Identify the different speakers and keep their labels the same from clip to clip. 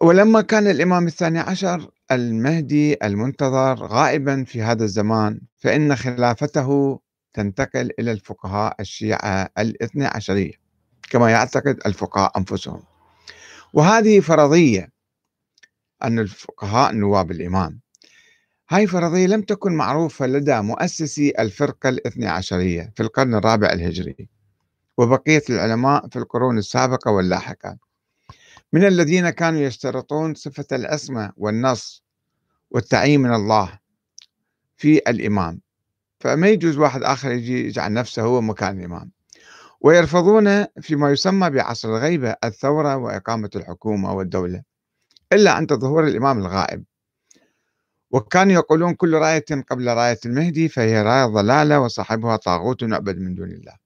Speaker 1: ولما كان الإمام الثاني عشر المهدي المنتظر غائبا في هذا الزمان فإن خلافته تنتقل إلى الفقهاء الشيعة الاثنى عشرية كما يعتقد الفقهاء أنفسهم وهذه فرضية أن الفقهاء نواب الإمام هاي فرضية لم تكن معروفة لدى مؤسسي الفرقة الاثنى عشرية في القرن الرابع الهجري وبقية العلماء في القرون السابقة واللاحقة من الذين كانوا يشترطون صفة العصمة والنص والتعيين من الله في الإمام فما يجوز واحد آخر يجي يجعل نفسه هو مكان الإمام ويرفضون فيما يسمى بعصر الغيبة الثورة وإقامة الحكومة والدولة إلا عند ظهور الإمام الغائب وكانوا يقولون كل راية قبل راية المهدي فهي راية ضلالة وصاحبها طاغوت نعبد من دون الله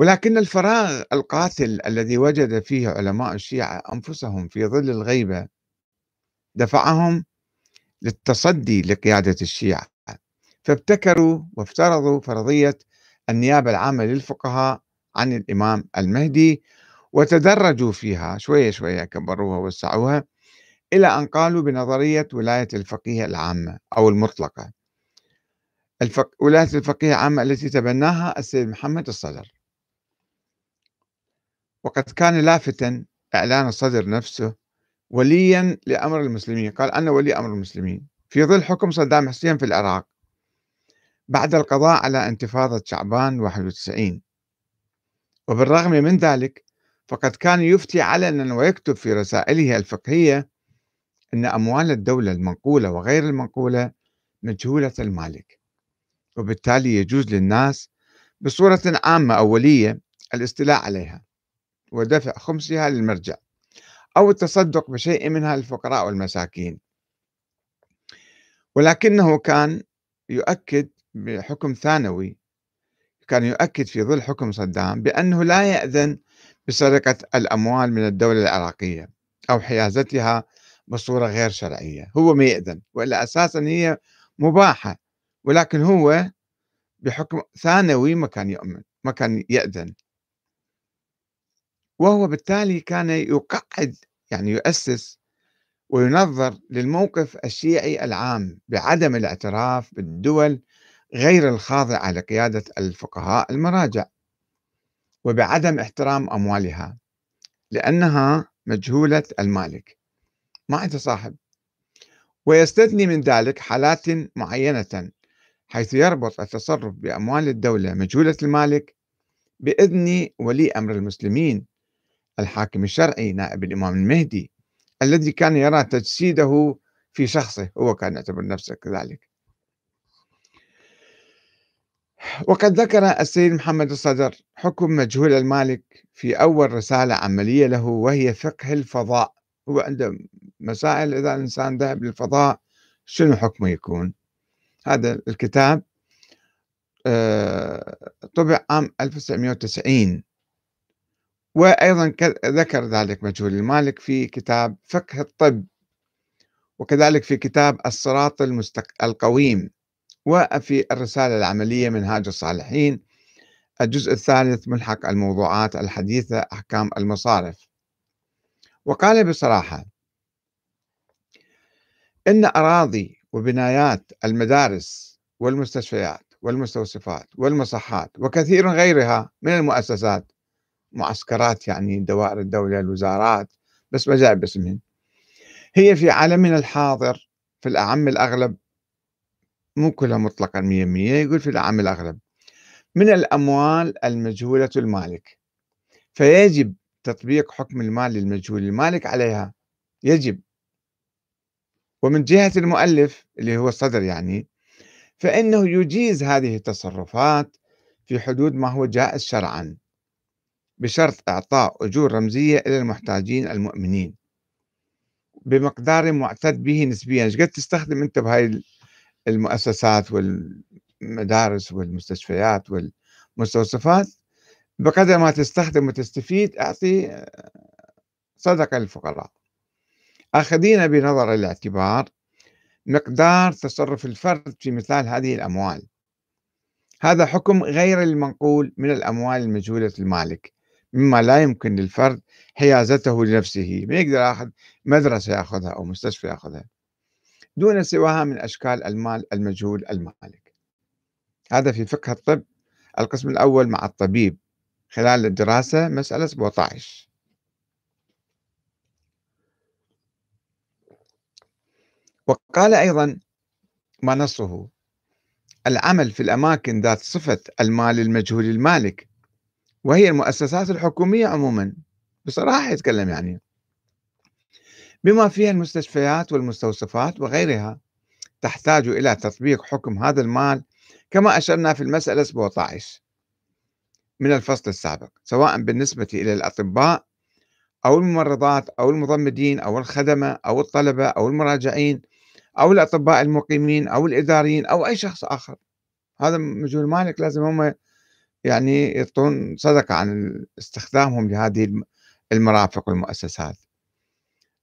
Speaker 1: ولكن الفراغ القاتل الذي وجد فيه علماء الشيعة أنفسهم في ظل الغيبة دفعهم للتصدي لقيادة الشيعة فابتكروا وافترضوا فرضية النيابة العامة للفقهاء عن الإمام المهدي وتدرجوا فيها شوية شوية كبروها وسعوها إلى أن قالوا بنظرية ولاية الفقيه العامة أو المطلقة الفق... ولاية الفقيه العامة التي تبناها السيد محمد الصدر وقد كان لافتا إعلان الصدر نفسه وليا لأمر المسلمين قال أنا ولي أمر المسلمين في ظل حكم صدام حسين في العراق بعد القضاء على انتفاضة شعبان 91 وبالرغم من ذلك فقد كان يفتي علنا ويكتب في رسائله الفقهية أن أموال الدولة المنقولة وغير المنقولة مجهولة المالك وبالتالي يجوز للناس بصورة عامة أولية الاستيلاء عليها ودفع خمسها للمرجع أو التصدق بشيء منها للفقراء والمساكين ولكنه كان يؤكد بحكم ثانوي كان يؤكد في ظل حكم صدام بأنه لا يأذن بسرقة الأموال من الدولة العراقية أو حيازتها بصورة غير شرعية هو ما يأذن وإلا أساسا هي مباحة ولكن هو بحكم ثانوي ما كان يؤمن ما كان يأذن وهو بالتالي كان يقعد يعني يؤسس وينظر للموقف الشيعي العام بعدم الاعتراف بالدول غير الخاضعة لقيادة الفقهاء المراجع وبعدم احترام أموالها لأنها مجهولة المالك ما عنده صاحب ويستثني من ذلك حالات معينة حيث يربط التصرف بأموال الدولة مجهولة المالك بإذن ولي أمر المسلمين الحاكم الشرعي نائب الإمام المهدي الذي كان يرى تجسيده في شخصه هو كان يعتبر نفسه كذلك وقد ذكر السيد محمد الصدر حكم مجهول المالك في أول رسالة عملية له وهي فقه الفضاء هو عنده مسائل إذا الإنسان ذهب للفضاء شنو حكمه يكون هذا الكتاب آه، طبع عام 1990 وأيضا ذكر ذلك مجهول المالك في كتاب فقه الطب وكذلك في كتاب الصراط المستق... القويم وفي الرسالة العملية منهاج الصالحين الجزء الثالث ملحق الموضوعات الحديثة أحكام المصارف وقال بصراحة إن أراضي وبنايات المدارس والمستشفيات والمستوصفات والمصحات وكثير غيرها من المؤسسات معسكرات يعني دوائر الدولة الوزارات بس ما جاء باسمهن هي في عالمنا الحاضر في الأعم الأغلب مو كلها مطلقا 100% يقول في الأعم الأغلب من الأموال المجهولة المالك فيجب تطبيق حكم المال المجهول المالك عليها يجب ومن جهة المؤلف اللي هو الصدر يعني فإنه يجيز هذه التصرفات في حدود ما هو جائز شرعاً بشرط إعطاء أجور رمزية إلى المحتاجين المؤمنين بمقدار معتد به نسبيا ايش قد تستخدم أنت بهاي المؤسسات والمدارس والمستشفيات والمستوصفات بقدر ما تستخدم وتستفيد أعطي آه، صدقة للفقراء أخذين بنظر الاعتبار مقدار تصرف الفرد في مثال هذه الأموال هذا حكم غير المنقول من الأموال المجهولة المالك مما لا يمكن للفرد حيازته لنفسه ما يقدر ياخذ مدرسة ياخذها أو مستشفى ياخذها دون سواها من أشكال المال المجهول المالك هذا في فقه الطب القسم الأول مع الطبيب خلال الدراسة مسألة 17 وقال أيضا ما نصه العمل في الأماكن ذات صفة المال المجهول المالك وهي المؤسسات الحكومية عموما بصراحة يتكلم يعني بما فيها المستشفيات والمستوصفات وغيرها تحتاج إلى تطبيق حكم هذا المال كما أشرنا في المسألة 17 من الفصل السابق سواء بالنسبة إلى الأطباء أو الممرضات أو المضمدين أو الخدمة أو الطلبة أو المراجعين أو الأطباء المقيمين أو الإداريين أو أي شخص آخر هذا مجهول مالك لازم هم يعني يعطون صدقة عن استخدامهم لهذه المرافق والمؤسسات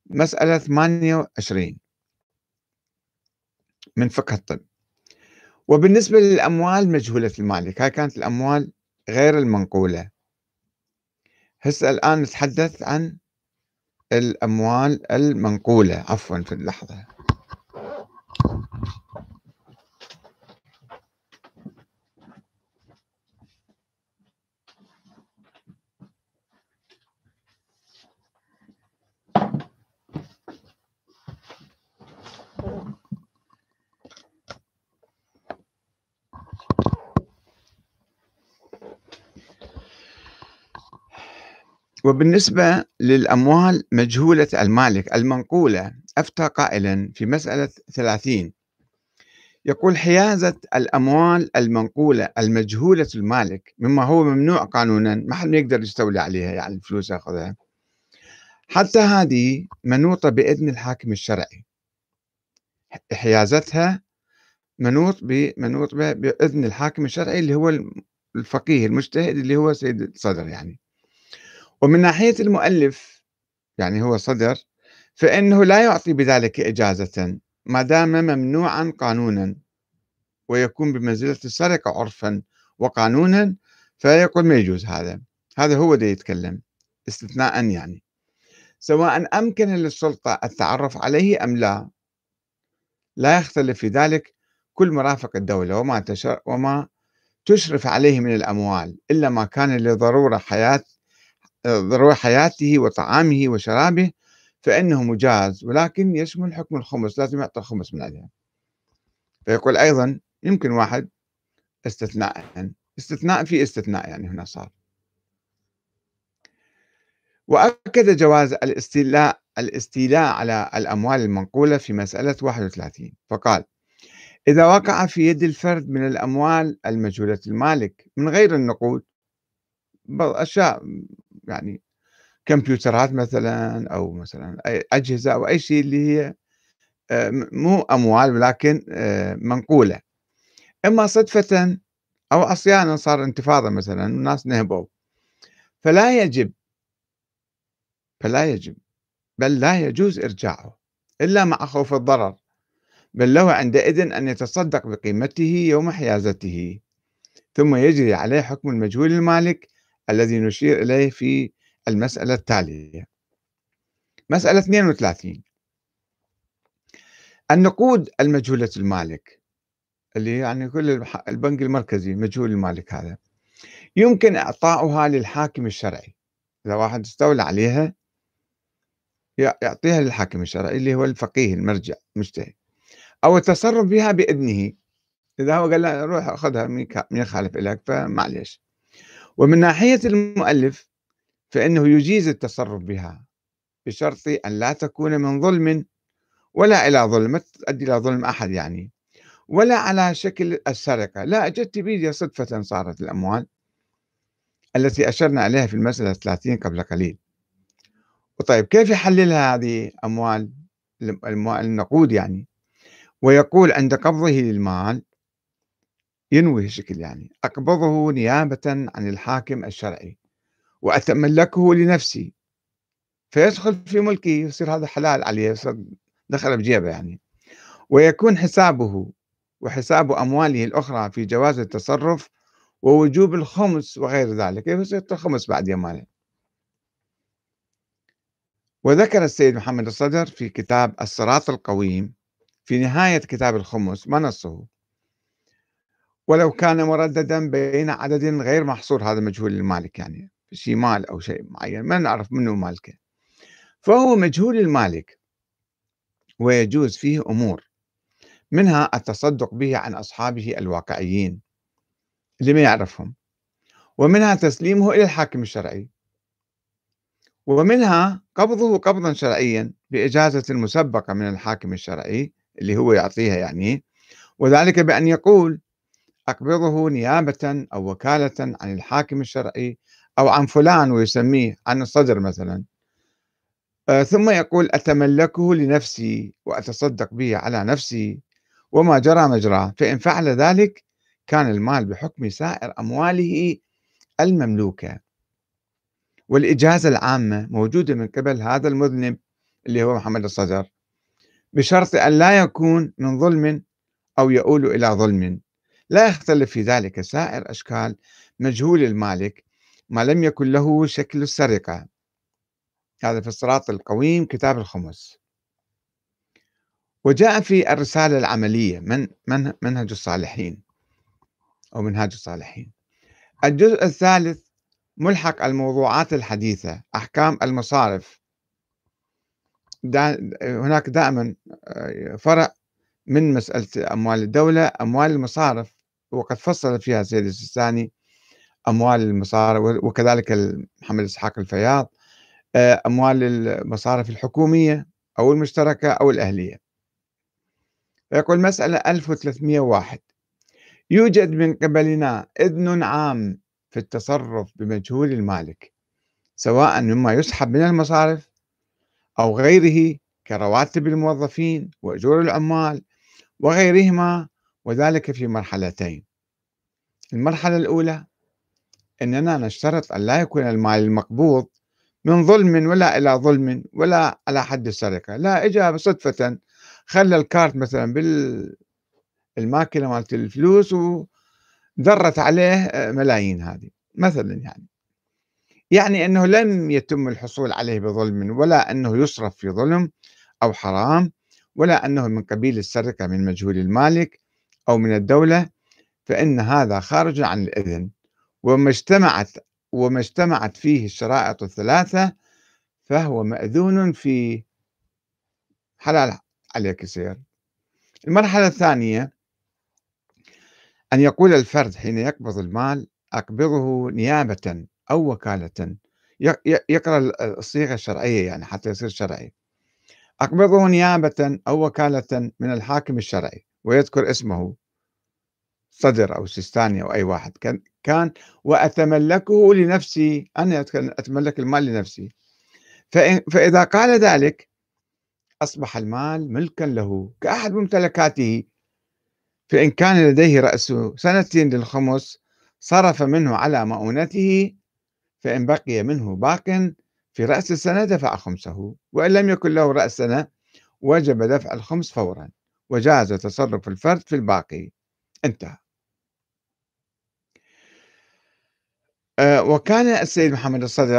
Speaker 1: مسألة 28 من فقه الطب وبالنسبة للأموال مجهولة المالك هاي كانت الأموال غير المنقولة هسه الآن نتحدث عن الأموال المنقولة عفوا في اللحظة وبالنسبة للأموال مجهولة المالك المنقولة أفتى قائلا في مسألة 30 يقول حيازة الأموال المنقولة المجهولة المالك مما هو ممنوع قانونا ما حد يقدر يستولي عليها يعني الفلوس ياخذها حتى هذه منوطة بإذن الحاكم الشرعي حيازتها منوط منوط بإذن الحاكم الشرعي اللي هو الفقيه المجتهد اللي هو سيد الصدر يعني ومن ناحية المؤلف يعني هو صدر فإنه لا يعطي بذلك إجازة ما دام ممنوعا قانونا ويكون بمنزلة السرقة عرفا وقانونا فيقول ما يجوز هذا هذا هو اللي يتكلم استثناء يعني سواء أمكن للسلطة التعرف عليه أم لا لا يختلف في ذلك كل مرافق الدولة وما, تشر وما تشرف عليه من الأموال إلا ما كان لضرورة حياة ضرورة حياته وطعامه وشرابه فإنه مجاز ولكن يشمل حكم الخمس لازم يعطي الخمس من عليها فيقول أيضا يمكن واحد استثناء يعني استثناء في استثناء يعني هنا صار وأكد جواز الاستيلاء الاستيلاء على الأموال المنقولة في مسألة 31 فقال إذا وقع في يد الفرد من الأموال المجهولة المالك من غير النقود أشياء يعني كمبيوترات مثلا او مثلا اي اجهزه او اي شيء اللي هي آه، مو اموال ولكن آه، منقوله اما صدفه او اصيانا صار انتفاضه مثلا الناس نهبوا فلا يجب فلا يجب بل لا يجوز ارجاعه الا مع خوف الضرر بل له عندئذ ان يتصدق بقيمته يوم حيازته ثم يجري عليه حكم المجهول المالك الذي نشير إليه في المسألة التالية مسألة 32 النقود المجهولة المالك اللي يعني كل البنك المركزي مجهول المالك هذا يمكن إعطاؤها للحاكم الشرعي إذا واحد استولى عليها يعطيها للحاكم الشرعي اللي هو الفقيه المرجع المجتهد أو التصرف بها بإذنه إذا هو قال له روح أخذها من يخالف لك فمعليش ومن ناحية المؤلف فإنه يجيز التصرف بها بشرط أن لا تكون من ظلم ولا إلى ظلم ما تؤدي إلى ظلم أحد يعني ولا على شكل السرقة لا أجدت بيدي صدفة صارت الأموال التي أشرنا إليها في المسألة 30 قبل قليل وطيب كيف يحللها هذه أموال النقود يعني ويقول عند قبضه للمال ينوي الشكل يعني أقبضه نيابة عن الحاكم الشرعي وأتملكه لنفسي فيدخل في ملكي يصير هذا حلال عليه يصير دخل بجيبه يعني ويكون حسابه وحساب أمواله الأخرى في جواز التصرف ووجوب الخمس وغير ذلك يصير الخمس بعد يماله وذكر السيد محمد الصدر في كتاب الصراط القويم في نهاية كتاب الخمس ما نصه ولو كان مرددا بين عدد غير محصور هذا مجهول المالك يعني شيء مال أو شيء معين ما نعرف منه مالكه فهو مجهول المالك ويجوز فيه أمور منها التصدق به عن أصحابه الواقعيين اللي ما يعرفهم ومنها تسليمه إلى الحاكم الشرعي ومنها قبضه قبضا شرعيا بإجازة مسبقة من الحاكم الشرعي اللي هو يعطيها يعني وذلك بأن يقول أقبضه نيابة أو وكالة عن الحاكم الشرعي أو عن فلان ويسميه عن الصدر مثلا آه، ثم يقول أتملكه لنفسي وأتصدق به على نفسي وما جرى مجراه فإن فعل ذلك كان المال بحكم سائر أمواله المملوكة والإجازة العامة موجودة من قبل هذا المذنب اللي هو محمد الصدر بشرط أن لا يكون من ظلم أو يؤول إلى ظلم لا يختلف في ذلك سائر أشكال مجهول المالك ما لم يكن له شكل السرقة هذا في الصراط القويم كتاب الخمس وجاء في الرسالة العملية من من منهج الصالحين أو منهاج الصالحين الجزء الثالث ملحق الموضوعات الحديثة أحكام المصارف دا هناك دائما آه، فرع من مسألة أموال الدولة أموال المصارف وقد فصل فيها السيد السيستاني أموال المصارف وكذلك محمد إسحاق الفياض آه، أموال المصارف الحكومية أو المشتركة أو الأهلية يقول مسألة 1301 يوجد من قبلنا إذن عام في التصرف بمجهول المالك سواء مما يسحب من المصارف أو غيره كرواتب الموظفين وأجور العمال وغيرهما وذلك في مرحلتين المرحلة الأولى أننا نشترط أن لا يكون المال المقبوض من ظلم ولا إلى ظلم ولا على حد السرقة لا إجا صدفة خلى الكارت مثلا بالماكينة مالت الفلوس وذرت عليه آه، ملايين هذه مثلا يعني يعني أنه لم يتم الحصول عليه بظلم ولا أنه يصرف في ظلم أو حرام ولا أنه من قبيل السرقة من مجهول المالك أو من الدولة فإن هذا خارج عن الإذن وما اجتمعت وما اجتمعت فيه الشرائط الثلاثة فهو مأذون في حلال عليك يصير المرحلة الثانية أن يقول الفرد حين يقبض المال أقبضه نيابة أو وكالة يقرأ الصيغة الشرعية يعني حتى يصير شرعي أقبضه نيابة أو وكالة من الحاكم الشرعي ويذكر اسمه صدر أو سيستاني أو أي واحد كان كان وأتملكه لنفسي أنا أتملك المال لنفسي فإذا قال ذلك أصبح المال ملكا له كأحد ممتلكاته فإن كان لديه رأس سنة للخمس صرف منه على مؤونته فإن بقي منه باق في رأس السنة دفع خمسه وإن لم يكن له رأس سنة وجب دفع الخمس فورا وجاز تصرف الفرد في الباقي انتهى آه، وكان السيد محمد الصدر